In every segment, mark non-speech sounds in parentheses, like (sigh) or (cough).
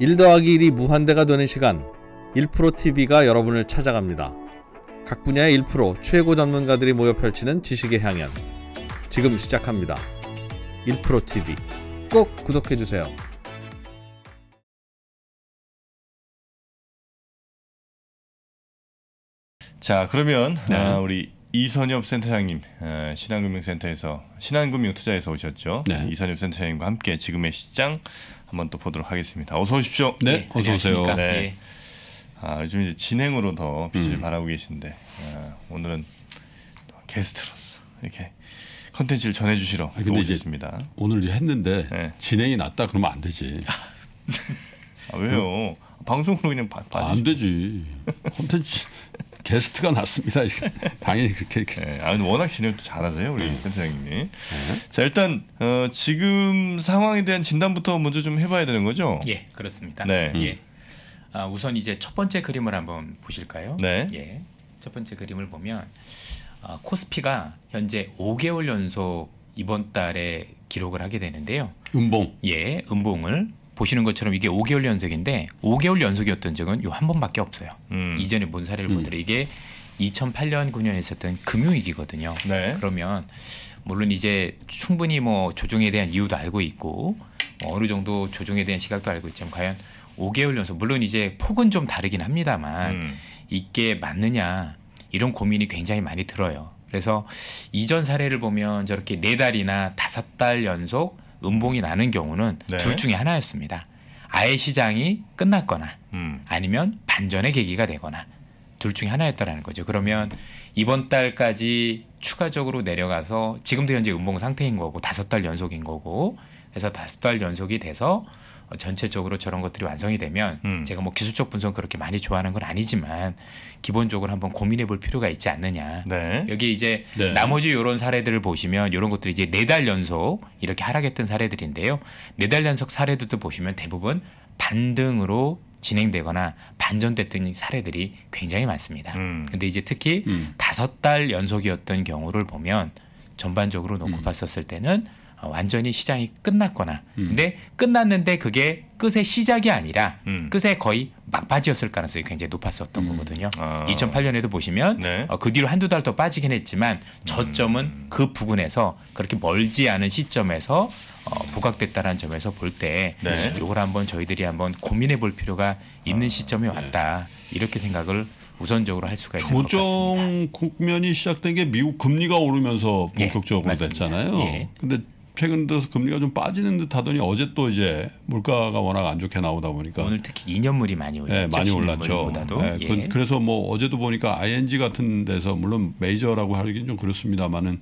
1 더하기 1이 무한대가 되는 시간 1프로TV가 여러분을 찾아갑니다. 각 분야의 1 최고 전문가들이 모여 펼치는 지식의 향연 지금 시작합니다. 1프로TV 꼭 구독해주세요. 자 그러면 네. 아, 우리 이선엽 센터장님 아, 신한금융센터에서 신한금융투자에서 오셨죠. 네. 이선엽 센터장님과 함께 지금의 시장 한번 또 보도록 하겠습니다. 어서 오십시오. 네, 네 어서 오세요. 네. 네. 아, 요즘 이제 진행으로 더 빛을 음. 발하고 계신데 아, 오늘은 게스트로서 이렇게 컨텐츠를 전해주시러 아, 오셨습니다. 오늘 이제 했는데 네. 진행이 낫다 그러면 안 되지. (laughs) 아, 왜요? 방송으로 그냥 봐. 안 되지. 컨텐츠 게스트가 났습니다. 당연히 그렇게. 이렇게. 네, 아 워낙 진행도 잘하세요 우리 네. 센장님이 네. 자 일단 어, 지금 상황에 대한 진단부터 먼저 좀 해봐야 되는 거죠. 예, 그렇습니다. 네. 예. 음. 예. 아, 우선 이제 첫 번째 그림을 한번 보실까요? 네. 예. 첫 번째 그림을 보면 아, 코스피가 현재 5개월 연속 이번 달에 기록을 하게 되는데요. 음봉. 예, 음봉을 보시는 것처럼 이게 5개월 연속인데 5개월 연속이었던 적은 요 한 번밖에 없어요. 음. 이전에 뭔 사례를 음. 보더라 이게 2008년 9년에 있었던 금융위기거든요. 네. 그러면 물론 이제 충분히 뭐 조정에 대한 이유도 알고 있고 뭐 어느 정도 조정에 대한 시각도 알고 있지만 과연 5개월 연속 물론 이제 폭은 좀 다르긴 합니다만 음. 이게 맞느냐 이런 고민이 굉장히 많이 들어요. 그래서 이전 사례를 보면 저렇게 네 달이나 다섯 달 연속 음봉이 나는 경우는 네. 둘 중에 하나였습니다. 아예 시장이 끝났거나 음. 아니면 반전의 계기가 되거나 둘 중에 하나였다라는 거죠. 그러면 이번 달까지 추가적으로 내려가서 지금도 현재 음봉 상태인 거고 다섯 달 연속인 거고 그래서 다섯 달 연속이 돼서 어, 전체적으로 저런 것들이 완성이 되면 음. 제가 뭐 기술적 분석 그렇게 많이 좋아하는 건 아니지만 기본적으로 한번 고민해 볼 필요가 있지 않느냐. 네. 여기 이제 네. 나머지 이런 사례들을 보시면 이런 것들이 이제 네 달 연속 이렇게 하락했던 사례들인데요. 네 달 연속 사례들도 보시면 대부분 반등으로 진행되거나 반전됐던 사례들이 굉장히 많습니다. 음. 근데 이제 특히 음. 다섯 음. 달 연속이었던 경우를 보면 전반적으로 놓고 음. 봤었을 때는 어, 완전히 시장이 끝났거나 음. 근데 끝났는데 그게 끝의 시작이 아니라 음. 끝에 거의 막바지였을 가능성이 굉장히 높았었던 음. 거거든요. 아. 2008년에도 보시면 네. 어, 그 뒤로 한두 달 더 빠지긴 했지만 저점은 음. 그 부근에서 그렇게 멀지 않은 시점에서 어, 부각됐다는 점에서 볼때 네. 이걸 한번 저희들이 한번 고민해 볼 필요가 있는 아. 시점이 네. 왔다 네. 이렇게 생각을 우선적으로 할 수가 있을 것 같습니다. 조정 국면이 시작된 게 미국 금리가 오르면서 본격적으로 네, 예, 됐잖아요. 그런데 예. 최근 들어서 금리가 좀 빠지는 듯 하더니 어제 또 이제 물가가 워낙 안 좋게 나오다 보니까 오늘 특히 2년물이 많이 올랐죠. 네, 많이 올랐죠. 네, 그, 예. 그, 그래서 뭐 어제도 보니까 ING 같은 데서 물론 메이저라고 하긴 좀 그렇습니다만은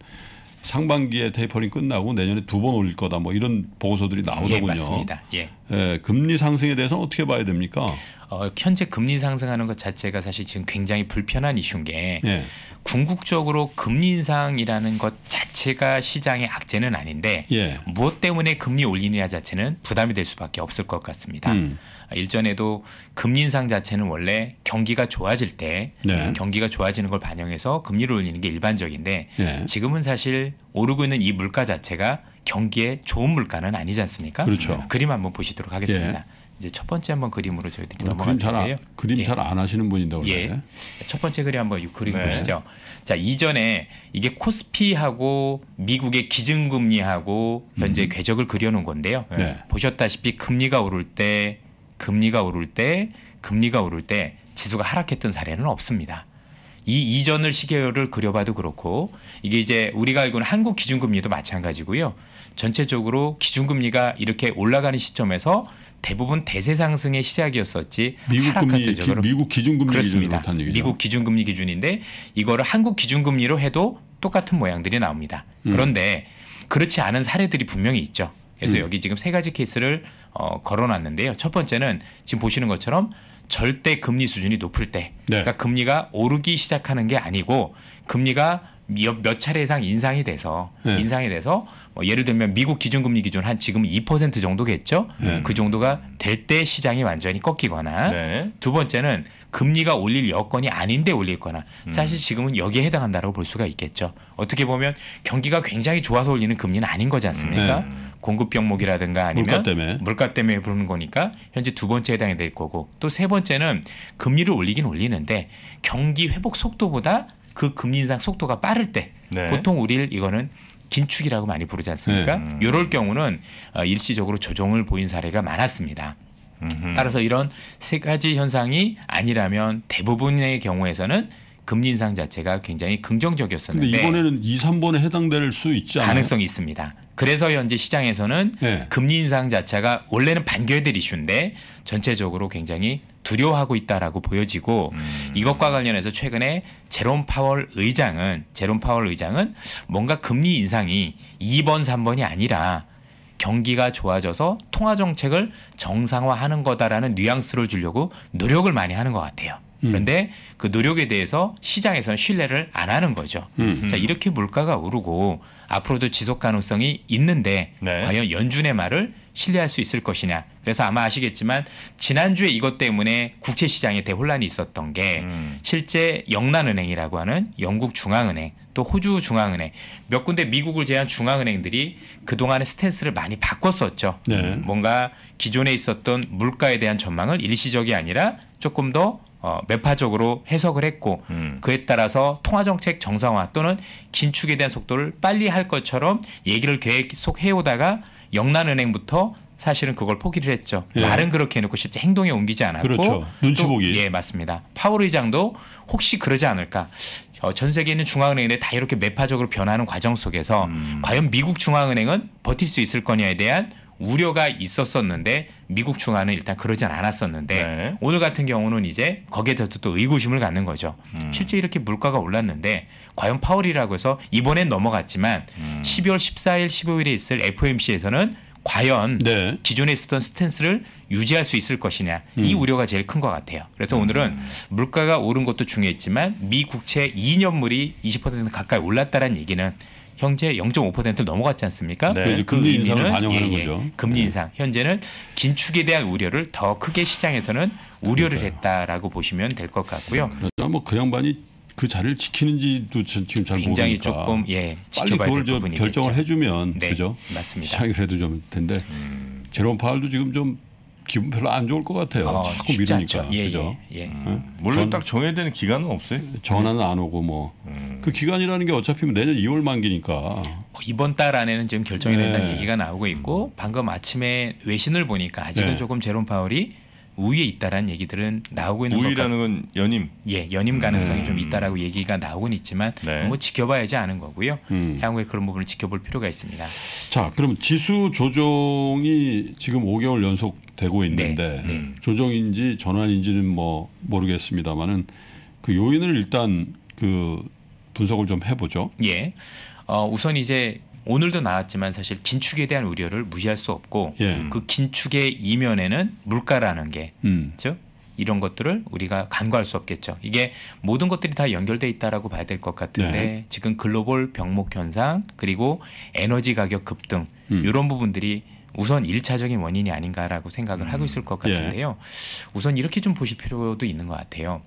상반기에 테이퍼링 끝나고 내년에 두 번 올릴 거다 뭐 이런 보고서들이 나오더군요. 예, 맞습니다. 예. 예, 금리 상승에 대해서 는 어떻게 봐야 됩니까? 어, 현재 금리 상승하는 것 자체가 사실 지금 굉장히 불편한 이슈인 게 예. 궁극적으로 금리 인상이라는 것 자체가 시장의 악재는 아닌데 예. 무엇 때문에 금리 올리느냐 자체는 부담이 될 수밖에 없을 것 같습니다. 음. 아, 일전에도 금리 인상 자체는 원래 경기가 좋아질 때 네. 경기가 좋아지는 걸 반영해서 금리를 올리는 게 일반적인데 네. 지금은 사실 오르고 있는 이 물가 자체가 경기에 좋은 물가는 아니지 않습니까? 그렇죠. 아, 그림 한번 보시도록 하겠습니다. 예. 이제 첫 번째 한번 그림으로 저희들이 넘어갈 그요 그림 잘안 아, 예. 하시는 분인데 원래. 예. 첫 번째 그림 한번 그림 네. 보시죠. 자 이전에 이게 코스피하고 미국의 기준금리하고 현재 음. 궤적을 그려놓은 건데요. 네. 보셨다시피 금리가 오를 때 금리가 오를 때 금리가 오를 때 지수가 하락했던 사례는 없습니다. 이 이전을 시계열을 그려봐도 그렇고 이게 이제 우리가 알고는 있 한국 기준금리도 마찬가지고요. 전체적으로 기준금리가 이렇게 올라가는 시점에서 대부분 대세 상승의 시작이었었지 미국 금리 기, 미국 기준금리 그렇습니다. 미국 기준금리 기준인데 이거를 한국 기준금리로 해도 똑같은 모양들이 나옵니다. 음. 그런데 그렇지 않은 사례들이 분명히 있죠. 그래서 음. 여기 지금 세 가지 케이스를 어, 걸어놨는데요. 첫 번째는 지금 보시는 것처럼 절대 금리 수준이 높을 때, 네. 그러니까 금리가 오르기 시작하는 게 아니고 금리가 몇, 몇 차례 이상 인상이 돼서 네. 인상이 돼서 뭐 예를 들면 미국 기준금리 기준 한 지금 2% 정도겠죠. 네. 그 정도가 될 때 시장이 완전히 꺾이거나 네. 두 번째는 금리가 올릴 여건이 아닌데 올릴거나 음. 사실 지금은 여기에 해당한다고 볼 수가 있겠죠. 어떻게 보면 경기가 굉장히 좋아서 올리는 금리는 아닌 거지 않습니까? 네. 공급 병목이라든가 아니면 물가 때문에. 물가 때문에 부르는 거니까 현재 두번째 해당이 될 거고 또 세 번째는 금리를 올리긴 올리는데 경기 회복 속도보다 그 금리 인상 속도가 빠를 때 네. 보통 우리를 이거는 긴축이라고 많이 부르지 않습니까? 네. 이럴 경우는 어, 일시적으로 조정을 보인 사례가 많았습니다. 따라서 이런 세 가지 현상이 아니라면 대부분의 경우에서는 금리 인상 자체가 굉장히 긍정적이었었는데 이번에는 2, 3번에 해당될 수 있지 않나요? 가능성이 있습니다. 그래서 현재 시장에서는 네. 금리 인상 자체가 원래는 반겨야 이슈인데 전체적으로 굉장히 두려워하고 있다라고 보여지고 음. 이것과 관련해서 최근에 제롬 파월 의장은 제롬 파월 의장은 뭔가 금리 인상이 2번 3번이 아니라 경기가 좋아져서 통화 정책을 정상화하는 거다라는 뉘앙스를 주려고 노력을 많이 하는 것 같아요. 음. 그런데 그 노력에 대해서 시장에서는 신뢰를 안 하는 거죠. 음흠. 자 이렇게 물가가 오르고 앞으로도 지속 가능성이 있는데 네. 과연 연준의 말을 신뢰할 수 있을 것이냐. 그래서 아마 아시겠지만 지난주에 이것 때문에 국채 시장에 대혼란이 있었던 게 음. 실제 영란은행이라고 하는 영국 중앙은행 또 호주 중앙은행 몇 군데 미국을 제외한 중앙은행들이 그동안의 스탠스를 많이 바꿨었죠. 네. 뭔가 기존에 있었던 물가에 대한 전망을 일시적이 아니라 조금 더 어, 매파적으로 해석을 했고 음. 그에 따라서 통화 정책 정상화 또는 긴축에 대한 속도를 빨리 할 것처럼 얘기를 계속 해오다가 영란은행부터 사실은 그걸 포기를 했죠. 예. 말은 그렇게 해놓고 실제 행동에 옮기지 않았고 그렇죠. 눈치 보기. 예, 맞습니다. 파월 의장도 혹시 그러지 않을까. 어, 전 세계에 있는 중앙은행인데다 이렇게 매파적으로 변하는 과정 속에서 음. 과연 미국 중앙은행은 버틸 수 있을 거냐에 대한 우려가 있었었는데 미국 중앙은 일단 그러진 않았었는데 네. 오늘 같은 경우는 이제 거기에 대해서 또 의구심을 갖는 거죠. 음. 실제 이렇게 물가가 올랐는데 과연 파월이라고 해서 이번엔 넘어갔지만 음. 12월 14일, 15일에 있을 FOMC에서는 과연 네. 기존에 있었던 스탠스를 유지할 수 있을 것이냐 음. 이 우려가 제일 큰 것 같아요. 그래서 음. 오늘은 물가가 오른 것도 중요했지만 미 국채 2년물이 20% 가까이 올랐다는 얘기는 현재 0.5%를 넘어갔지 않습니까? 네. 그 금리 인상을 반영하는 예, 예. 거죠. 금리 네. 인상. 현재는 긴축에 대한 우려를 더 크게 시장에서는 우려를 그러니까요. 했다라고 보시면 될 것 같고요. 그러니 뭐그 양반이 그 자리를 지키는지도 지금 잘 모르니까. 조금 예 지켜봐야 빨리 그걸 좀 결정을 해주면 네, 그죠? 맞습니다. 시장이 그래도 좀 텐데 음. 제롬 파월도 지금 좀 기분 별로 안 좋을 것 같아요. 어, 자꾸 미루니까. 않죠. 예, 그죠? 예, 예. 음. 물론 딱 정해야 되는 기간은 없어요. 전화는 안 오고 뭐그 음. 기간이라는 게 어차피 내년 2월 만기니까. 뭐 이번 달 안에는 지금 결정이 된다는 네. 얘기가 나오고 있고 방금 아침에 외신을 보니까 아직은 네. 조금 제롬 파월이 우위에 있다라는 얘기들은 나오고 있는 우위라는 건 연임. 예, 연임 가능성이 음. 좀 있다라고 얘기가 나오곤 있지만 네. 뭐 지켜봐야지 아는 거고요. 음. 향후에 그런 부분을 지켜볼 필요가 있습니다. 자, 그럼 지수 조정이 지금 5개월 연속 되고 있는데 네. 네. 조정인지 전환인지는 뭐 모르겠습니다만은 그 요인을 일단 그 분석을 좀 해보죠. 예. 어, 우선 이제 오늘도 나왔지만 사실 긴축에 대한 우려를 무시할 수 없고 예. 그 긴축의 이면에는 물가라는 게 음. 즉 이런 것들을 우리가 간과할 수 없겠죠. 이게 모든 것들이 다 연결돼 있다라고 봐야 될 것 같은데 네. 지금 글로벌 병목 현상 그리고 에너지 가격 급등 음. 이런 부분들이 우선 일차적인 원인이 아닌가라고 생각을 음. 하고 있을 것 예. 같은데요. 예. 우선 이렇게 좀 보실 필요도 있는 것 같아요.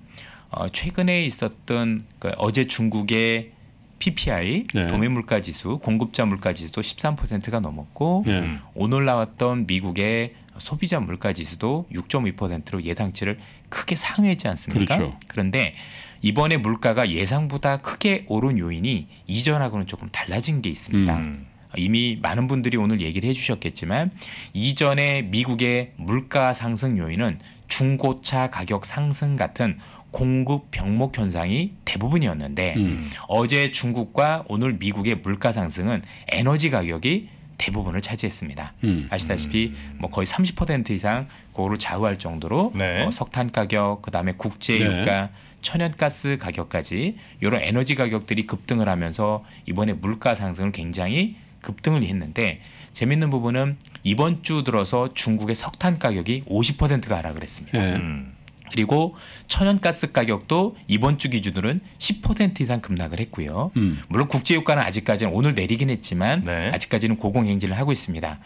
어, 최근에 있었던 그 어제 중국의 PPI 네. 도매 물가 지수, 공급자 물가 지수도 13%가 넘었고 네. 오늘 나왔던 미국의 소비자 물가 지수도 6.2%로 예상치를 크게 상회했지 않습니까? 그렇죠. 그런데 이번에 물가가 예상보다 크게 오른 요인이 이전하고는 조금 달라진 게 있습니다. 음. 이미 많은 분들이 오늘 얘기를 해주셨겠지만 이전에 미국의 물가 상승 요인은 중고차 가격 상승 같은 공급 병목 현상이 대부분이었는데 음. 어제 중국과 오늘 미국의 물가 상승은 에너지 가격이 대부분을 차지했습니다. 음. 아시다시피 음. 뭐 거의 30% 이상 그거를 좌우할 정도로 네. 어, 석탄 가격, 그다음에 국제 네. 유가, 네. 천연가스 가격까지 이런 에너지 가격들이 급등을 하면서 이번에 물가 상승을 굉장히 급등을 했는데 재밌는 부분은 이번 주 들어서 중국의 석탄 가격이 50%가 하락을 했습니다. 네. 음. 그리고 천연가스 가격도 이번 주 기준으로는 10% 이상 급락을 했고요. 음. 물론 국제유가는 아직까지는 오늘 내리긴 했지만 네. 아직까지는 고공행진을 하고 있습니다.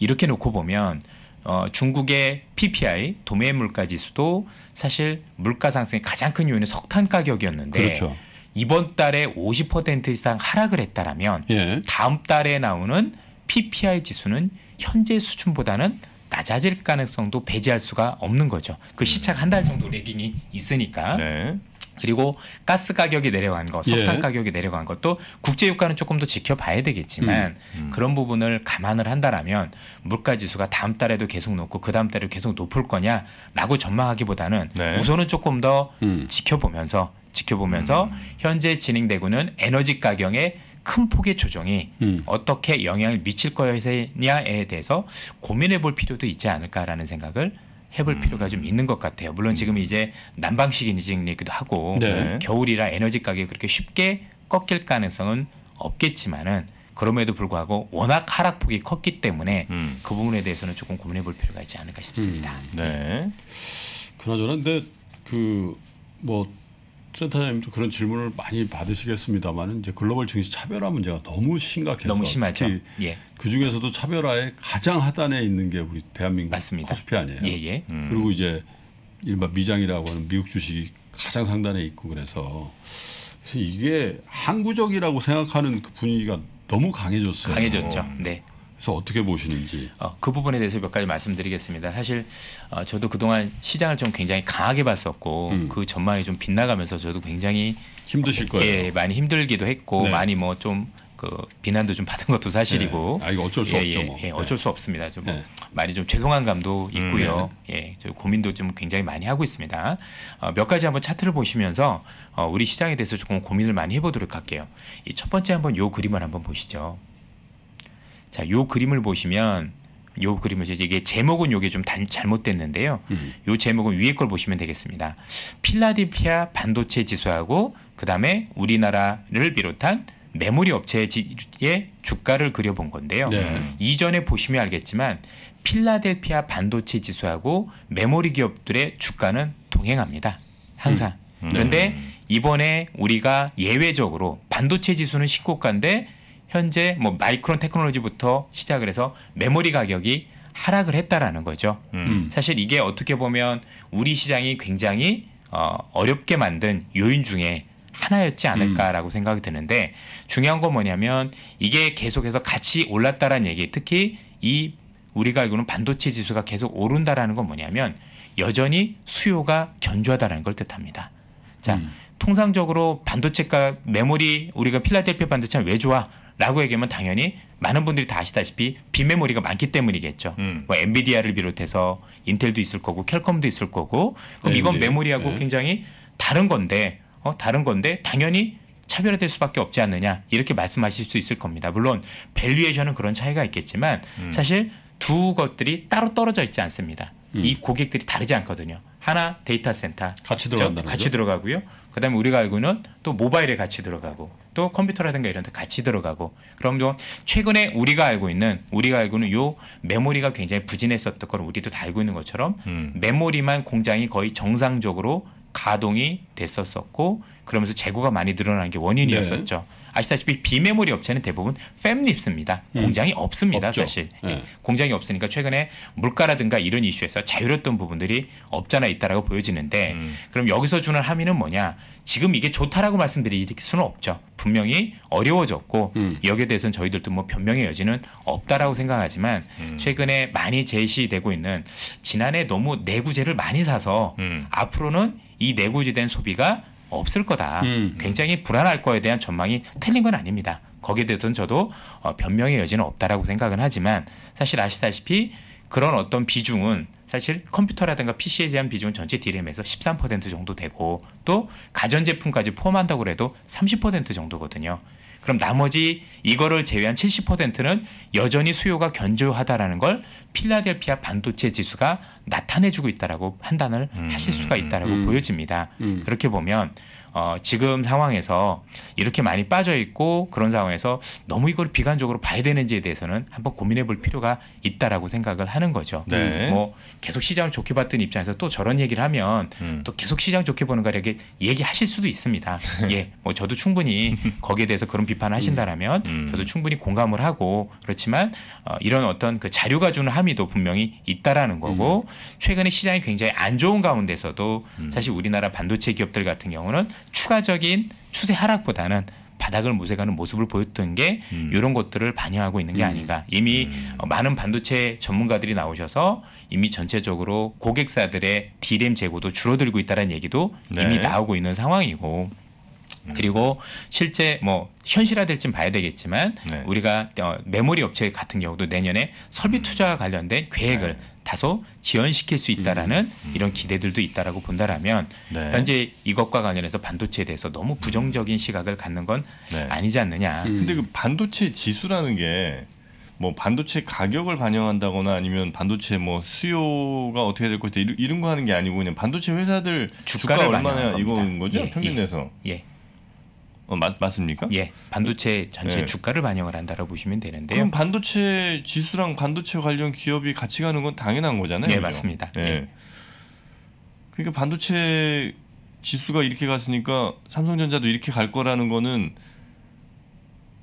이렇게 놓고 보면 어, 중국의 PPI 도매 물가지수도 사실 물가 상승의 가장 큰 요인은 석탄 가격이었는데 그렇죠. 이번 달에 50% 이상 하락을 했다라면 예. 다음 달에 나오는 PPI 지수는 현재 수준보다는 낮아질 가능성도 배제할 수가 없는 거죠. 그 음. 시차가 한달 정도 레깅이 있으니까. 네. 그리고 가스 가격이 내려간 거, 석탄 예. 가격이 내려간 것도 국제 유가는 조금 더 지켜봐야 되겠지만 음. 음. 그런 부분을 감안을 한다라면 물가 지수가 다음 달에도 계속 높고 그 다음 달에 도 계속 높을 거냐라고 전망하기보다는 네. 우선은 조금 더 음. 지켜보면서 지켜보면서 음. 현재 진행되고는 에너지 가격에 큰 폭의 조정이 음. 어떻게 영향을 미칠 거냐에 대해서 고민해 볼 필요도 있지 않을까라는 생각을 해볼 음. 필요가 좀 있는 것 같아요. 물론 음. 지금 이제 난방식 인증이기도 하고 네. 겨울이라 에너지 가격이 그렇게 쉽게 꺾일 가능성은 없겠지만은 그럼에도 불구하고 워낙 하락폭이 컸기 때문에 음. 그 부분에 대해서는 조금 고민해 볼 필요가 있지 않을까 싶습니다. 음. 네. 그나저나 근데 그뭐 센터장님도 그런 질문을 많이 받으시겠습니다만 이제 글로벌 증시 차별화 문제가 너무 심각해서 너무 심하죠. 예. 그 중에서도 차별화의 가장 하단에 있는 게 우리 대한민국 맞습니다. 코스피 아니에요. 예, 예. 음. 그리고 이제 일반 미장이라고 하는 미국 주식이 가장 상단에 있고 그래서, 그래서 이게 항구적이라고 생각하는 그 분위기가 너무 강해졌어요. 강해졌죠. 네. 그래서 어떻게 보시는지 어, 그 부분에 대해서 몇 가지 말씀드리겠습니다. 사실 어, 저도 그동안 시장을 좀 굉장히 강하게 봤었고 음. 그 전망이 좀 빗나가면서 저도 굉장히 힘드실 거예요. 예, 많이 힘들기도 했고 네. 많이 뭐 좀 그 비난도 좀 받은 것도 사실이고 네. 아 이거 어쩔 수 예, 없죠. 예, 뭐. 예, 네. 어쩔 네. 수 없습니다. 좀 뭐 네. 많이 좀 죄송한 감도 음, 있고요. 음, 예, 저 고민도 좀 굉장히 많이 하고 있습니다. 어, 몇 가지 한번 차트를 보시면서 어, 우리 시장에 대해서 조금 고민을 많이 해보도록 할게요. 이 첫 번째 한번 요 그림을 한번 보시죠. 자, 요 그림을 보시면 요 그림을 이게 제이 제목은 요게 좀 단, 잘못됐는데요. 음. 요 제목은 위에 걸 보시면 되겠습니다. 필라델피아 반도체 지수하고 그다음에 우리나라를 비롯한 메모리 업체의 주가를 그려본 건데요. 네. 이전에 보시면 알겠지만 필라델피아 반도체 지수하고 메모리 기업들의 주가는 동행합니다. 항상. 음. 음. 네. 그런데 이번에 우리가 예외적으로 반도체 지수는 신고가인데 현재 뭐 마이크론 테크놀로지부터 시작을 해서 메모리 가격이 하락을 했다라는 거죠. 음. 음. 사실 이게 어떻게 보면 우리 시장이 굉장히 어, 어렵게 만든 요인 중에 하나였지 않을까라고 음. 생각이 드는데 중요한 건 뭐냐면 이게 계속해서 같이 올랐다라는 얘기 특히 이 우리가 알고는 반도체 지수가 계속 오른다라는 건 뭐냐면 여전히 수요가 견조하다라는 걸 뜻합니다. 자, 음. 통상적으로 반도체가 메모리 우리가 필라델피아 반도체는 왜 좋아? 라고 얘기하면 당연히 많은 분들이 다 아시다시피 빈메모리가 많기 때문이겠죠. 음. 뭐 엔비디아를 비롯해서 인텔도 있을 거고 캘컴도 있을 거고 그럼 이건 메모리하고 네. 굉장히 다른 건데 어 다른 건데 당연히 차별화될 수밖에 없지 않느냐 이렇게 말씀하실 수 있을 겁니다. 물론 밸류에이션은 그런 차이가 있겠지만 음. 사실 두 것들이 따로 떨어져 있지 않습니다. 음. 이 고객들이 다르지 않거든요. 하나 데이터 센터 같이 들어간다 같이 들어가고요. 그다음에 우리가 알고는 또 모바일에 같이 들어가고 또 컴퓨터라든가 이런 데 같이 들어가고 그럼도 최근에 우리가 알고 있는 우리가 알고는 있요 메모리가 굉장히 부진했었던 걸 우리도 다 알고 있는 것처럼 음. 메모리만 공장이 거의 정상적으로 가동이 됐었었고 그러면서 재고가 많이 늘어난 게 원인이었었죠. 네. 아시다시피 비메모리 업체는 대부분 팹립스입니다. 예. 공장이 없습니다, 없죠. 사실. 예. 예. 공장이 없으니까 최근에 물가라든가 이런 이슈에서 자유롭던 부분들이 없잖아 있다라고 보여지는데 음. 그럼 여기서 주는 함의는 뭐냐? 지금 이게 좋다라고 말씀드릴 수는 없죠. 분명히 어려워졌고 음. 여기에 대해서는 저희들도 뭐 변명의 여지는 없다라고 생각하지만 음. 최근에 많이 제시되고 있는 지난해 너무 내구재를 많이 사서 음. 앞으로는 이 내구재된 소비가 없을 거다. 음, 음. 굉장히 불안할 거에 대한 전망이 틀린 건 아닙니다. 거기에 대해서는 저도 어, 변명의 여지는 없다라고 생각은 하지만 사실 아시다시피 그런 어떤 비중은 사실 컴퓨터라든가 PC에 대한 비중은 전체 디램에서 13% 정도 되고 또 가전제품까지 포함한다고 해도 30% 정도거든요. 그럼 나머지 이거를 제외한 70%는 여전히 수요가 견조하다라는 걸 필라델피아 반도체 지수가 나타내주고 있다라고 판단을 음, 하실 수가 음, 음, 있다라고 음, 보여집니다. 음. 그렇게 보면 어, 지금 상황에서 이렇게 많이 빠져 있고 그런 상황에서 너무 이걸 비관적으로 봐야 되는지에 대해서는 한번 고민해 볼 필요가 있다라고 생각을 하는 거죠. 네. 뭐 계속 시장을 좋게 봤던 입장에서 또 저런 얘기를 하면 음. 또 계속 시장 좋게 보는가 이렇게 얘기하실 수도 있습니다. (laughs) 예. 뭐 저도 충분히 거기에 대해서 그런 비판을 음. 하신다라면 음. 저도 충분히 공감을 하고 그렇지만 어, 이런 어떤 그 자료가 주는 함의도 분명히 있다라는 거고 음. 최근에 시장이 굉장히 안 좋은 가운데서도 음. 사실 우리나라 반도체 기업들 같은 경우는 추가적인 추세 하락보다는 바닥을 모색하는 모습을 보였던 게 음. 이런 것들을 반영하고 있는 게 음. 아닌가. 이미 음. 어, 많은 반도체 전문가들이 나오셔서 이미 전체적으로 고객사들의 DRAM 재고도 줄어들고 있다는 얘기도 네. 이미 나오고 있는 상황이고 음. 그리고 실제 뭐현실화될지 봐야 되겠지만 네. 우리가 어, 메모리 업체 같은 경우도 내년에 설비 음. 투자와 관련된 계획을 네. 다소 지연시킬 수 있다라는 음, 음. 이런 기대들도 있다라고 본다라면 네. 현재 이것과 관련해서 반도체에 대해서 너무 음. 부정적인 시각을 갖는 건 네. 아니지 않느냐. 음. 근데 그 반도체 지수라는 게 뭐 반도체 가격을 반영한다거나 아니면 반도체 뭐 수요가 어떻게 될 것이다 이런 거 하는 게 아니고 그냥 반도체 회사들 주가를 주가 얼마나 이거인 거죠 예, 예. 평균에서. 예. 예. 어, 맞, 맞습니까? 예, 반도체 전체 예. 주가를 반영을 한다라고 보시면 되는데요. 그럼 반도체 지수랑 반도체 관련 기업이 같이 가는 건 당연한 거잖아요. 예, 그 맞습니다. 예. 예. 그러니까 반도체 지수가 이렇게 갔으니까 삼성전자도 이렇게 갈 거라는 거는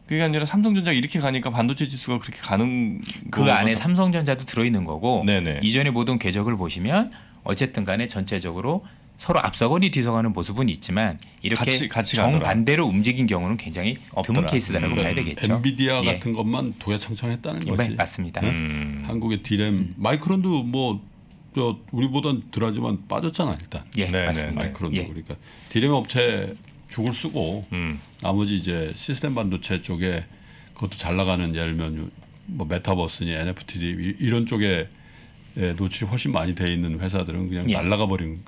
그게 아니라 삼성전자가 이렇게 가니까 반도체 지수가 그렇게 가는 그 안에 삼성전자도 들어있는 거고 네네. 이전에 모든 궤적을 보시면 어쨌든 간에 전체적으로 서로 앞서거니 뒤서가는 모습은 있지만 이렇게 같이, 같이 정반대로 움직인 경우는 굉장히 없더라. 드문 케이스다라고 그 봐야 되겠죠. 엔비디아 예. 같은 것만 도야창창했다는 네, 거지. 맞습니다. 네? 음. 한국의 디램 음. 마이크론도 뭐 우리보단 덜하지만 빠졌잖아 일단. 예, 네, 네 맞습니다. 마이크론도 예. 그러니까 디램 업체 죽을 쓰고 음. 나머지 이제 시스템 반도체 쪽에 그것도 잘 나가는 예를 들면 뭐 메타버스니 NFT 이런 쪽에 예, 노출이 훨씬 많이 돼 있는 회사들은 그냥 예. 날라가 버린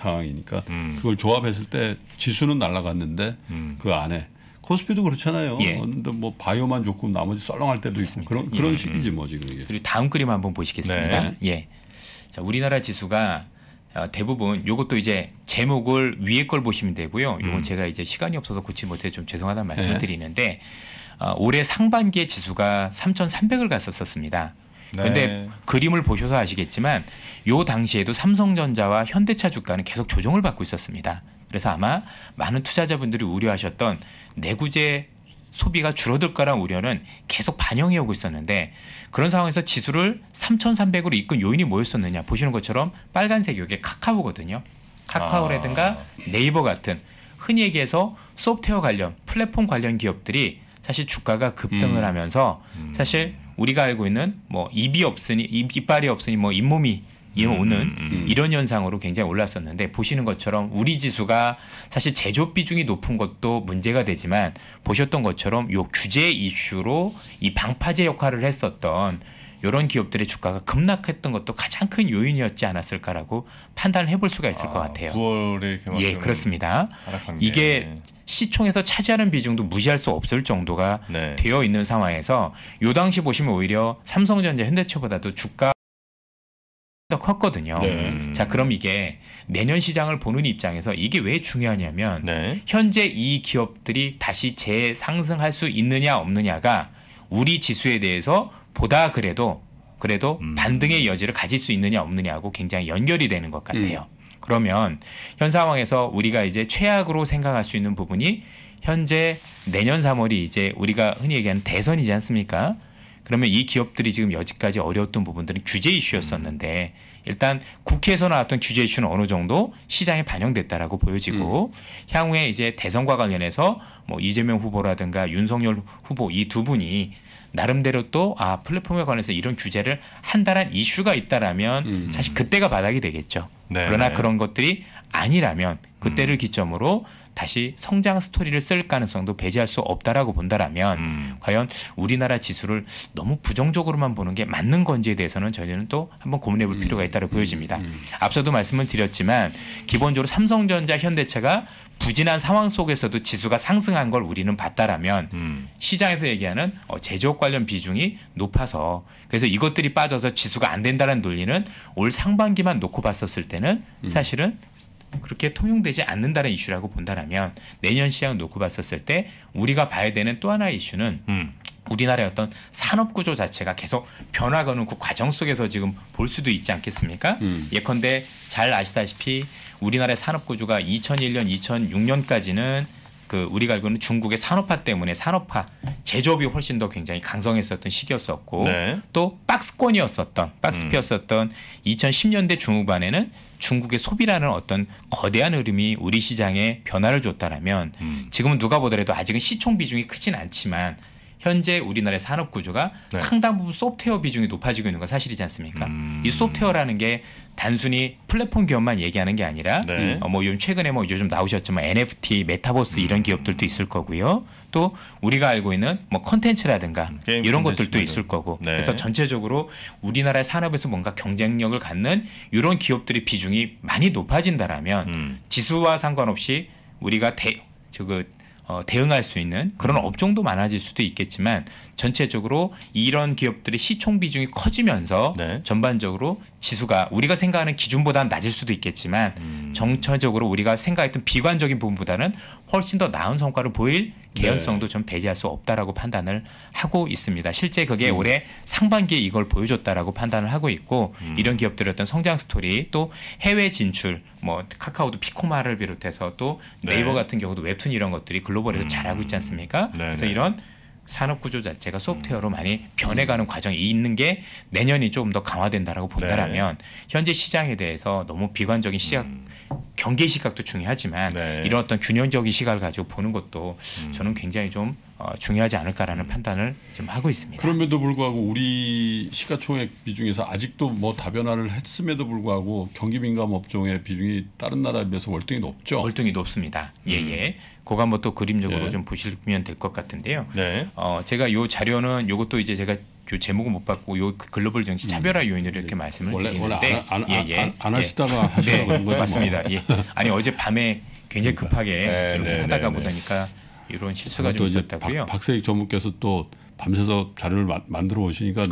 상황이니까 음. 그걸 조합했을 때 지수는 날라갔는데 음. 그 안에 코스피도 그렇잖아요. 예. 근데 뭐 바이오만 좋고 나머지 썰렁할 때도 있고 그런 그런 예. 식이지 음. 뭐 지금 이게. 그리고 다음 그림 한번 보시겠습니다. 네. 예. 자, 우리나라 지수가 어, 대부분 요것도 이제 제목을 위에 걸 보시면 되고요. 요건 음. 제가 이제 시간이 없어서 고치 못해 좀 죄송하다는 네. 말씀을 네. 드리는데 어, 올해 상반기에 지수가 3,300을 갔었었습니다. 그런데 네. 그림을 보셔서 아시겠지만 요 당시에도 삼성전자와 현대차 주가는 계속 조정을 받고 있었습니다. 그래서 아마 많은 투자자분들이 우려하셨던 내구재 소비가 줄어들 거란 우려는 계속 반영해 오고 있었는데 그런 상황에서 지수를 3,300으로 이끈 요인이 뭐였었느냐 보시는 것처럼 빨간색 이게 카카오거든요. 카카오라든가 아. 네이버 같은 흔히 얘기해서 소프트웨어 관련 플랫폼 관련 기업들이 사실 주가가 급등을 음. 하면서 음. 사실 우리가 알고 있는 뭐 입이 없으니 입, 이빨이 없으니 뭐 잇몸이 음, 오는 음, 음, 이런 현상으로 굉장히 올랐었는데 보시는 것처럼 우리 지수가 사실 제조 비중이 높은 것도 문제가 되지만 보셨던 것처럼 요 규제 이슈로 이 방파제 역할을 했었던 이런 기업들의 주가가 급락했던 것도 가장 큰 요인이었지 않았을까라고 판단을 해볼 수가 있을 아, 것 같아요. 9월에 예, 그렇습니다. 이게 시총에서 차지하는 비중도 무시할 수 없을 정도가 네. 되어 있는 상황에서 요 당시 보시면 오히려 삼성전자 현대차보다도 주가 컸거든요. 네. 자, 그럼 이게 내년 시장을 보는 입장에서 이게 왜 중요하냐면 네. 현재 이 기업들이 다시 재상승할 수 있느냐 없느냐가 우리 지수에 대해서 보다 그래도 그래도 음. 반등의 여지를 가질 수 있느냐 없느냐하고 굉장히 연결이 되는 것 같아요. 음. 그러면 현 상황에서 우리가 이제 최악으로 생각할 수 있는 부분이 현재 내년 3월이 이제 우리가 흔히 얘기하는 대선이지 않습니까? 그러면 이 기업들이 지금 여지까지 어려웠던 부분들은 규제 이슈였었는데 일단 국회에서 나왔던 규제 이슈는 어느 정도 시장에 반영됐다라고 보여지고 음. 향후에 이제 대선과 관련해서 뭐 이재명 후보라든가 윤석열 후보 이 두 분이 나름대로 또 아 플랫폼에 관해서 이런 규제를 한다란 이슈가 있다라면 음. 사실 그때가 바닥이 되겠죠. 네 그러나 그런 것들이 아니라면 그때를 음. 기점으로 다시 성장 스토리를 쓸 가능성도 배제할 수 없다라고 본다라면 음. 과연 우리나라 지수를 너무 부정적으로만 보는 게 맞는 건지에 대해서는 저희는 또 한번 고민해 볼 음. 필요가 있다고 음. 보여집니다. 음. 앞서도 말씀을 드렸지만 기본적으로 삼성전자 현대차가 부진한 상황 속에서도 지수가 상승한 걸 우리는 봤다라면 음. 시장에서 얘기하는 어, 제조업 관련 비중이 높아서 그래서 이것들이 빠져서 지수가 안 된다는 논리는 올 상반기만 놓고 봤었을 때는 음. 사실은 그렇게 통용되지 않는다는 이슈라고 본다라면 내년 시장 놓고 봤었을 때 우리가 봐야 되는 또 하나의 이슈는 음. 우리나라의 어떤 산업 구조 자체가 계속 변화가는 그 과정 속에서 지금 볼 수도 있지 않겠습니까? 음. 예컨대 잘 아시다시피 우리나라의 산업 구조가 2001년, 2006년까지는 그 우리가 알고는 중국의 산업화 때문에 산업화 제조업이 훨씬 더 굉장히 강성했었던 시기였었고 네. 또 박스권이었었던 박스피였었던 음. 2010년대 중후반에는 중국의 소비라는 어떤 거대한 흐름이 우리 시장에 변화를 줬다라면 음. 지금은 누가 보더라도 아직은 시총 비중이 크진 않지만 현재 우리나라의 산업 구조가 네. 상당 부분 소프트웨어 비중이 높아지고 있는 건 사실이지 않습니까? 음. 이 소프트웨어라는 게 단순히 플랫폼 기업만 얘기하는 게 아니라 네. 어, 뭐 요즘 최근에 뭐 요즘 나오셨지만 NFT, 메타버스 음. 이런 기업들도 있을 거고요. 또 우리가 알고 있는 뭐 컨텐츠라든가 음, 이런 것들도 있을 거고. 네. 그래서 전체적으로 우리나라의 산업에서 뭔가 경쟁력을 갖는 이런 기업들의 비중이 많이 높아진다라면 음. 지수와 상관없이 우리가 대, 저그 어, 대응할 수 있는 그런 음. 업종도 많아질 수도 있겠지만 전체적으로 이런 기업들의 시총 비중이 커지면서 네. 전반적으로 지수가 우리가 생각하는 기준보다 는 낮을 수도 있겠지만 음. 정체적으로 우리가 생각했던 비관적인 부분보다는 훨씬 더 나은 성과를 보일 네. 개연성도 네. 좀 배제할 수 없다라고 판단을 하고 있습니다. 실제 그게 음. 올해 상반기에 이걸 보여줬다라고 판단을 하고 있고 음. 이런 기업들의 어떤 성장 스토리 또 해외 진출 뭐 카카오도 피코마를 비롯해서 또 네. 네이버 네. 같은 경우도 웹툰 이런 것들이 글로벌에서 음. 잘하고 있지 않습니까? 네네. 그래서 네. 이런 산업 구조 자체가 소프트웨어로 음. 많이 변해가는 과정이 있는 게 내년이 조금 더 강화된다라고 본다라면 네. 현재 시장에 대해서 너무 비관적인 시각 음. 경계 시각도 중요하지만 네. 이런 어떤 균형적인 시각을 가지고 보는 것도 음. 저는 굉장히 좀 어, 중요하지 않을까라는 음. 판단을 좀 하고 있습니다. 그럼에도 불구하고 우리 시가총액 비중에서 아직도 뭐 다변화를 했음에도 불구하고 경기 민감 업종의 비중이 다른 나라에 비해서 월등히 높죠. 월등히 높습니다. 예예. 음. 예. 그거 한번 또 그림적으로 예. 좀 보시면 될 것 같은데요. 네. 어, 제가 요 자료는 요것도 이제 제가 요 제목은 못봤고요 그 글로벌 정치 음. 차별화 요인을 이렇게 예. 말씀을 원래, 드리는데 원래 안, 안, 예, 예. 안, 안 예. 하시다가 하시는 네, 거죠. 뭐. 맞습니다. 뭐. 예. 아니 어제 밤에 굉장히 그러니까. 급하게 네, 이렇게 네, 하다가 네, 네. 보다니까 이런 실수가 좀 있었다고요. 박, 세익 전무께서 또 밤새서 자료를 마, 만들어 오시니까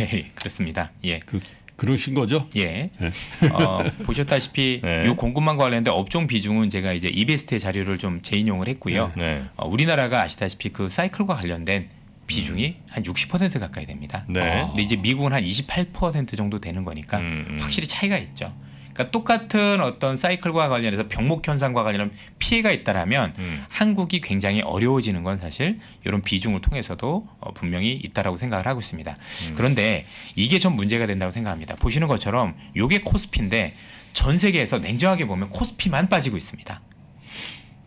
예, 예 그렇습니다. 예. 그, 그러신 거죠? 예. 네. 어, 보셨다시피 (laughs) 네. 요공급망 관련된 업종 비중은 제가 이제 이베스트의 자료를 좀 재인용을 했고요. 네. 네. 어, 우리나라가 아시다시피 그 사이클과 관련된 비중이 한 60% 가까이 됩니다. 네. 근데 이제 미국은 한 28% 정도 되는 거니까 음, 음. 확실히 차이가 있죠. 그러니까 똑같은 어떤 사이클과 관련해서 병목 현상과 관련한 피해가 있다라면 음. 한국이 굉장히 어려워지는 건 사실 이런 비중을 통해서도 어, 분명히 있다라고 생각을 하고 있습니다. 음. 그런데 이게 좀 문제가 된다고 생각합니다. 보시는 것처럼 요게 코스피인데 전 세계에서 냉정하게 보면 코스피만 빠지고 있습니다.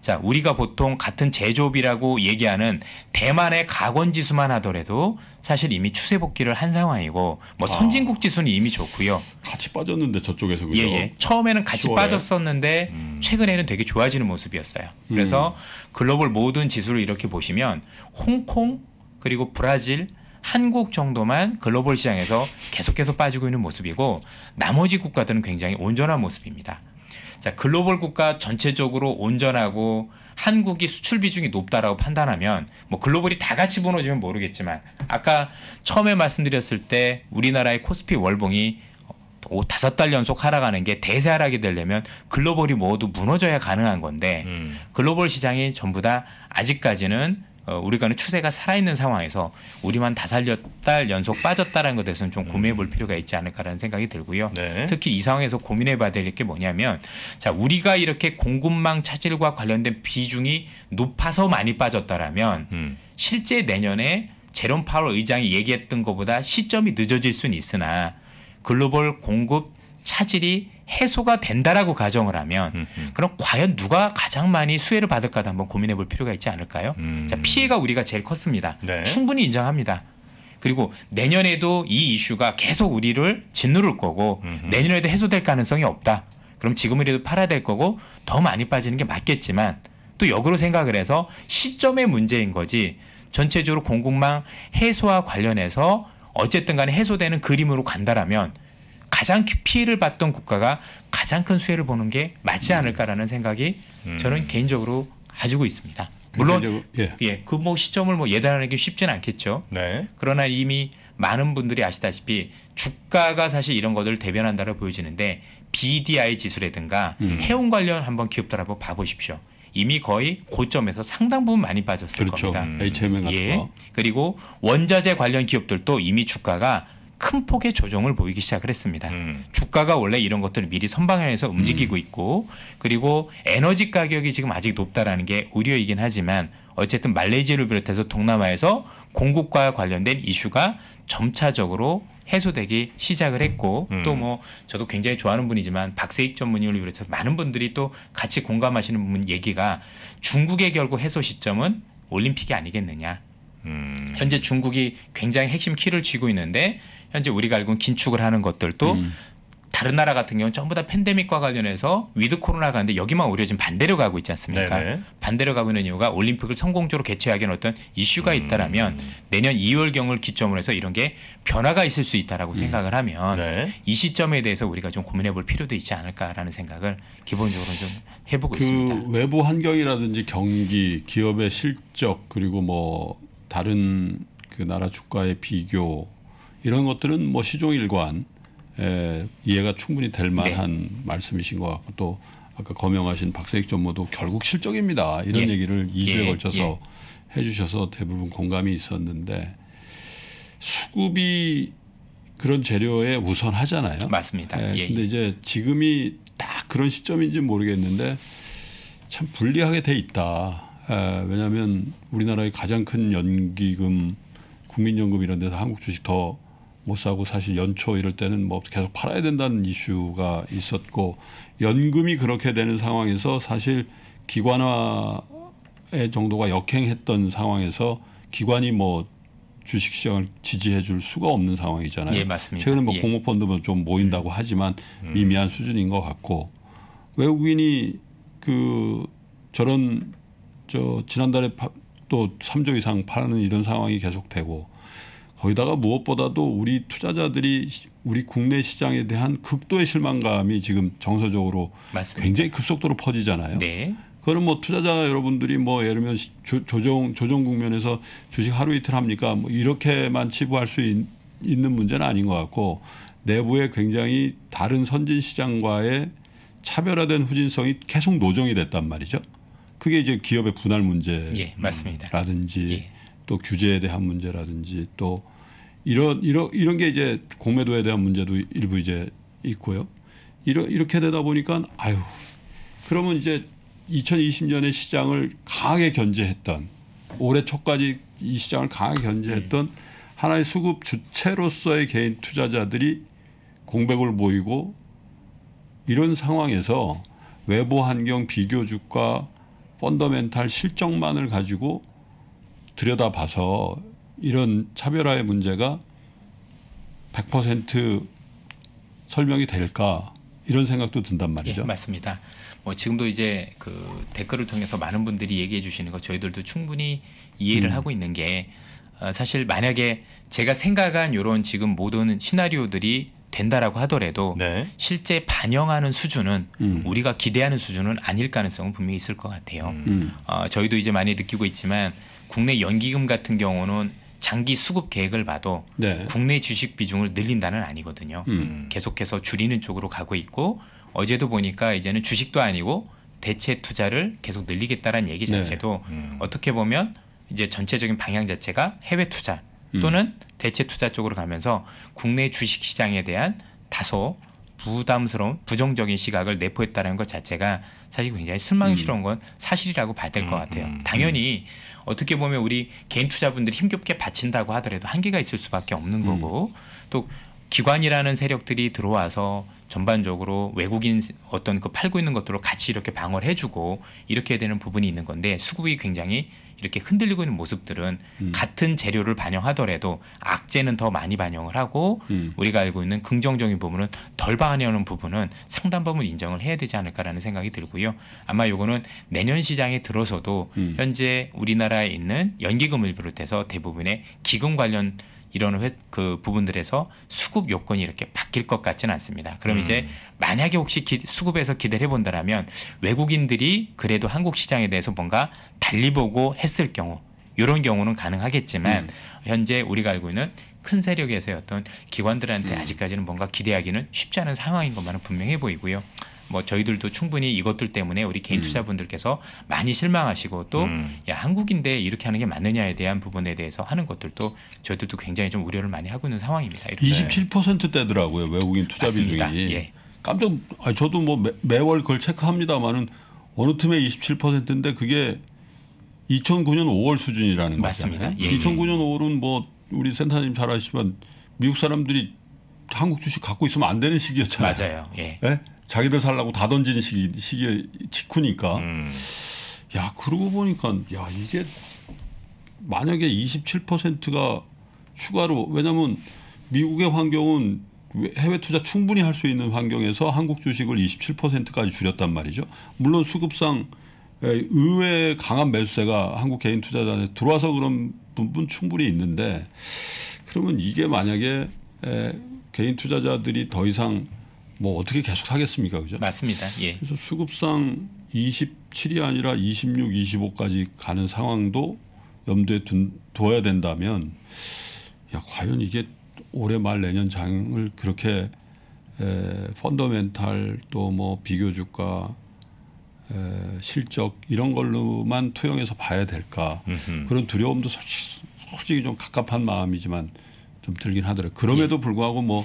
자, 우리가 보통 같은 제조업이라고 얘기하는 대만의 가건 지수만 하더라도 사실 이미 추세 복귀를 한 상황이고 뭐 아. 선진국 지수는 이미 좋고요. 같이 빠졌는데 저쪽에서 그죠? 예, 예. 처음에는 같이 10월에? 빠졌었는데 음. 최근에는 되게 좋아지는 모습이었어요. 음. 그래서 음. 글로벌 모든 지수를 이렇게 보시면 홍콩 그리고 브라질 한국 정도만 글로벌 시장에서 계속해서 빠지고 있는 모습이고 나머지 국가들은 굉장히 온전한 모습입니다. 자, 글로벌 국가 전체적으로 온전하고 한국이 수출 비중이 높다라고 판단하면 뭐 글로벌이 다 같이 무너지면 모르겠지만 아까 처음에 말씀드렸을 때 우리나라의 코스피 월봉이 다섯 달 연속 하락하는 게 대세 하락이 되려면 글로벌이 모두 무너져야 가능한 건데 음. 글로벌 시장이 전부 다 아직까지는 어, 우리가 하는 추세가 살아있는 상황에서 우리만 다 살렸다 연속 빠졌다라는 것에 대해서는 좀 고민해 볼 음. 필요가 있지 않을까라는 생각이 들고요. 네. 특히 이 상황에서 고민해 봐야 될 게 뭐냐면 자 우리가 이렇게 공급망 차질과 관련된 비중이 높아서 많이 빠졌다라면 음. 실제 내년에 제롬 파월 의장이 얘기했던 것보다 시점이 늦어질 수는 있으나 글로벌 공급 차질이 해소가 된다라고 가정을 하면 음흠. 음. 그럼 과연 누가 가장 많이 수혜를 받을까도 한번 고민해 볼 필요가 있지 않을까요? 음. 자, 피해가 우리가 제일 컸습니다. 네. 충분히 인정합니다. 그리고 내년에도 이 이슈가 계속 우리를 짓누를 거고 음흠. 내년에도 해소될 가능성이 없다. 그럼 지금이라도 팔아야 될 거고 더 많이 빠지는 게 맞겠지만 또 역으로 생각을 해서 시점의 문제인 거지 전체적으로 공급망 해소와 관련해서 어쨌든 간에 해소되는 그림으로 간다라면 가장 피해를 봤던 국가가 가장 큰 수혜를 보는 게 맞지 음. 않을까라는 생각이 음. 저는 개인적으로 가지고 있습니다. 그 물론 예, 예 그 뭐 시점을 뭐 예단하기 쉽지는 않겠죠. 네. 그러나 이미 많은 분들이 아시다시피 주가가 사실 이런 것들을 대변한다고 보여지는데 BDI 지수라든가 음. 해운 관련 한번 기업들 한번 봐보십시오. 이미 거의 고점에서 상당 부분 많이 빠졌을 그렇죠. 겁니다. 음. HMN 같은 예. 거. 그리고 원자재 관련 기업들도 이미 주가가 큰 폭의 조정을 보이기 시작을 했습니다. 음. 주가가 원래 이런 것들을 미리 선방해서 움직이고 음. 있고 그리고 에너지 가격이 지금 아직 높다라는 게 우려이긴 하지만 어쨌든 말레이시아를 비롯해서 동남아에서 공급과 관련된 이슈가 점차적으로 해소되기 시작을 했고 음. 또뭐 저도 굉장히 좋아하는 분이지만 박세익 전문의를 비롯해서 많은 분들이 또 같이 공감하시는 분 얘기가 중국의 결국 해소 시점은 올림픽이 아니겠느냐. 음. 현재 중국이 굉장히 핵심 키를 쥐고 있는데 현재 우리가 알고 있는 긴축을 하는 것들도 음. 다른 나라 같은 경우는 전부 다 팬데믹과 관련해서 위드 코로나 가는데 여기만 오히려 지금 반대로 가고 있지 않습니까? 네네. 네. 반대로 가고 있는 이유가 올림픽을 성공적으로 개최하기는 어떤 이슈가 음. 있다라면 음. 내년 2월경을 기점으로 해서 이런 게 변화가 있을 수 있다라고 음. 생각을 하면 네. 이 시점에 대해서 우리가 좀 고민해 볼 필요도 있지 않을까라는 생각을 기본적으로 좀 해보고 그 있습니다. 외부 환경이라든지 경기, 기업의 실적 그리고 뭐 다른 그 나라 주가의 비교 이런 것들은 뭐 시종일관 에, 이해가 충분히 될 네. 만한 네. 말씀이신 것 같고 또 아까 거명하신 박세익 전무도 결국 실적입니다. 이런 예. 얘기를 2주에 예. 걸쳐서 예. 해주셔서 대부분 공감이 있었는데 수급이 그런 재료에 우선하잖아요. 맞습니다. 예, 예, 예. 근데 이제 지금이 딱 그런 시점인지 모르겠는데 참 불리하게 돼 있다. 에, 왜냐하면 우리나라의 가장 큰 연기금 국민연금 이런 데서 한국 주식 더못 사고 사실 연초 이럴 때는 뭐 계속 팔아야 된다는 이슈가 있었고 연금이 그렇게 되는 상황에서 사실 기관화의 정도가 역행했던 상황에서 기관이 뭐 주식 시장을 지지해 줄 수가 없는 상황이잖아요. 예, 맞습니다. 최근에 뭐 예. 공모펀드도 좀 모인다고 하지만 음. 미미한 수준인 것 같고 외국인이 그 저런 저 지난달에 또 3조 이상 파는 이런 상황이 계속되고 거기다가 무엇보다도 우리 투자자들이 우리 국내 시장에 대한 극도의 실망감이 지금 정서적으로 맞습니다. 굉장히 급속도로 퍼지잖아요. 네. 그럼 뭐 투자자 여러분들이 뭐 예를 들면 조, 조정 조정 국면에서 주식 하루 이틀 합니까? 뭐 이렇게만 치부할 수 있, 있는 문제는 아닌 것 같고 내부에 굉장히 다른 선진 시장과의 차별화된 후진성이 계속 노정이 됐단 말이죠. 그게 이제 기업의 분할 문제 예, 맞습니다. 라든지 예. 또 규제에 대한 문제라든지 또 이런 이런 이런 게 이제 공매도에 대한 문제도 일부 이제 있고요. 이러, 이렇게 되다 보니까 아유 그러면 이제 2020년에 시장을 강하게 견제했던 올해 초까지 이 시장을 강하게 견제했던 네. 하나의 수급 주체로서의 개인 투자자들이 공백을 보이고 이런 상황에서 외부 환경 비교 주가 펀더멘탈 실적만을 가지고 들여다봐서 이런 차별화의 문제가 100% 설명이 될까 이런 생각도 든단 예, 말이죠. 예, 맞습니다. 뭐 지금도 이제 그 댓글을 통해서 많은 분들이 얘기해 주시는 거 저희들도 충분히 이해를 음. 하고 있는 게 어, 사실 만약에 제가 생각한 이런 지금 모든 시나리오들이 된다라고 하더라도 네. 실제 반영하는 수준은 음. 우리가 기대하는 수준은 아닐 가능성은 분명히 있을 것 같아요. 음. 어, 저희도 이제 많이 느끼고 있지만 국내 연기금 같은 경우는 장기 수급 계획을 봐도 네. 국내 주식 비중을 늘린다는 아니거든요. 음. 음. 계속해서 줄이는 쪽으로 가고 있고 어제도 보니까 이제는 주식도 아니고 대체 투자를 계속 늘리겠다라는 얘기 네. 자체도 네. 음. 어떻게 보면 이제 전체적인 방향 자체가 해외 투자 또는 음. 대체 투자 쪽으로 가면서 국내 주식 시장에 대한 다소 부담스러운 부정적인 시각을 내포했다는 것 자체가 사실 굉장히 음. 실망스러운 건 사실이라고 봐야 될것 음, 같아요. 당연히 어떻게 보면 우리 개인 투자분들이 힘겹게 바친다고 하더라도 한계가 있을 수밖에 없는 음. 거고 또 기관이라는 세력들이 들어와서 전반적으로 외국인 어떤 그 팔고 있는 것들을 같이 이렇게 방어를 해주고 이렇게 되는 부분이 있는 건데 수급이 굉장히 이렇게 흔들리고 있는 모습들은 음. 같은 재료를 반영하더라도 악재는 더 많이 반영을 하고 음. 우리가 알고 있는 긍정적인 부분은 덜 반영하는 부분은 상당 부분 인정을 해야 되지 않을까라는 생각이 들고요. 아마 요거는 내년 시장에 들어서도 음. 현재 우리나라에 있는 연기금을 비롯해서 대부분의 기금 관련 이런 회, 그 부분들에서 수급 요건이 이렇게 바뀔 것 같지는 않습니다. 그럼 음. 이제 만약에 혹시 기, 수급에서 기대를 해본다면 외국인들이 그래도 한국 시장에 대해서 뭔가 달리 보고 했을 경우 이런 경우는 가능하겠지만 음. 현재 우리가 알고 있는 큰 세력에서의 어떤 기관들한테 음. 아직까지는 뭔가 기대하기는 쉽지 않은 상황인 것만은 분명해 보이고요. 뭐 저희들도 충분히 이것들 때문에 우리 개인 음. 투자분들께서 많이 실망하시고 또야 음. 한국인데 이렇게 하는 게 맞느냐에 대한 부분에 대해서 하는 것들도 저희들도 굉장히 좀 우려를 많이 하고 있는 상황입니다. 이렇게. 27%대더라고요 외국인 투자 맞습니다. 비중이. 예. 깜짝 아니 저도 뭐 매, 월 그걸 체크합니다만은 어느 틈에 27%인데 그게 2009년 5월 수준이라는 맞습니다. 거잖아요. 예. 2009년 예. 5월은 뭐 우리 센터님 잘 아시지만 미국 사람들이 한국 주식 갖고 있으면 안 되는 시기였잖아요. 맞아요. 예. 예? 자기들 살라고 다 던진 시기, 시기에 직후니까. 음. 야, 그러고 보니까 야, 이게 만약에 27%가 추가로 왜냐면 미국의 환경은 해외 투자 충분히 할 수 있는 환경에서 한국 주식을 27%까지 줄였단 말이죠. 물론 수급상 의외의 강한 매수세가 한국 개인 투자자에 들어와서 그런 부분 충분히 있는데 그러면 이게 만약에 개인 투자자들이 더 이상 뭐 어떻게 계속 사겠습니까, 그죠? 맞습니다. 예. 그래서 수급상 27이 아니라 26, 25까지 가는 상황도 염두에 둔, 둬야 된다면 야 과연 이게 올해 말 내년 장을 그렇게 에, 펀더멘탈 또 뭐 비교 주가 에, 실적 이런 걸로만 투영해서 봐야 될까 음흠. 그런 두려움도 솔직히, 솔직히 좀 갑갑한 마음이지만 좀 들긴 하더라고요. 그럼에도 예. 불구하고 뭐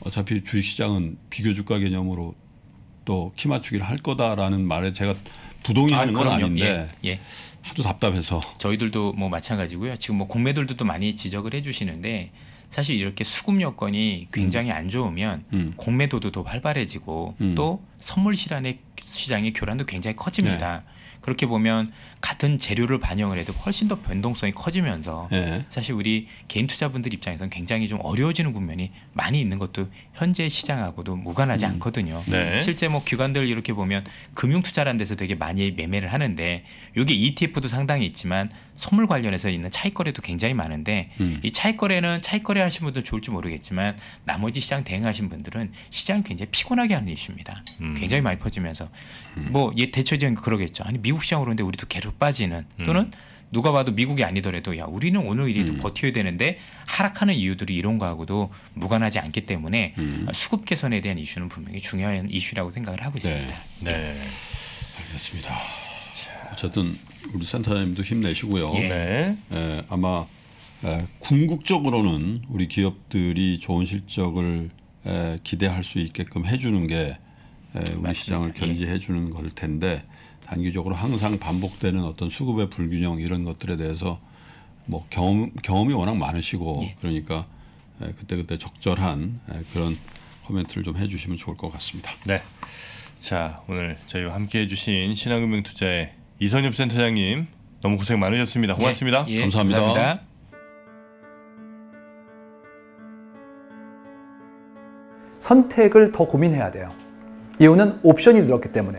어차피 주식시장은 비교주가 개념으로 또 키 맞추기를 할 거다라는 말에 제가 부동의하는 아, 건 아닌데 예, 예. 하도 답답해서 저희들도 뭐 마찬가지고요. 지금 뭐 공매들도 또 많이 지적을 해주시는데 사실 이렇게 수급 여건이 굉장히 음. 안 좋으면 음. 공매도도 더 활발해지고 음. 또 선물 실장의 시장의 교란도 굉장히 커집니다. 네. 그렇게 보면 같은 재료를 반영을 해도 훨씬 더 변동성이 커지면서 예. 사실 우리 개인 투자분들 입장에서는 굉장히 좀 어려워지는 국면이 많이 있는 것도 현재 시장하고도 무관하지 음. 않거든요. 네. 실제 뭐 기관들 이렇게 보면 금융 투자라는 데서 되게 많이 매매를 하는데 이게 ETF도 상당히 있지만 선물 관련해서 있는 차익 거래도 굉장히 많은데 음. 이 차익 거래는 차익 거래 하신 분들 좋을지 모르겠지만 나머지 시장 대응하신 분들은 시장을 굉장히 피곤하게 하는 이슈입니다. 음. 굉장히 많이 퍼지면서 음. 뭐대체적인 그러겠죠. 아니 미 미국 시장으로 근데 우리도 계속 빠지는 음. 또는 음. 누가 봐도 미국이 아니더라도 야 우리는 오늘 일이도 음. 버텨야 되는데 하락하는 이유들이 이런 거하고도 무관하지 않기 때문에 음. 어, 수급 개선에 대한 이슈는 분명히 중요한 이슈라고 생각을 하고 네. 있습니다. 네, 네. 알겠습니다. 어쨌든 우리 센터님도 힘내시고요. 예. 네. 에, 예, 아마 예, 궁극적으로는 우리 기업들이 좋은 실적을 예, 기대할 수 있게끔 해주는 게 우리 맞습니다. 시장을 견지해 주는 걸 텐데. 단기적으로 항상 반복되는 어떤 수급의 불균형 이런 것들에 대해서 뭐 경험 경험이 워낙 많으시고 예. 그러니까 그때 그때 적절한 그런 코멘트를 좀 해주시면 좋을 것 같습니다. 네. 자 오늘 저희와 함께해 주신 신한금융투자의 이선엽 센터장님 너무 고생 많으셨습니다. 고맙습니다. 예, 예, 감사합니다. 감사합니다. 선택을 더 고민해야 돼요. 이유는 옵션이 늘었기 때문에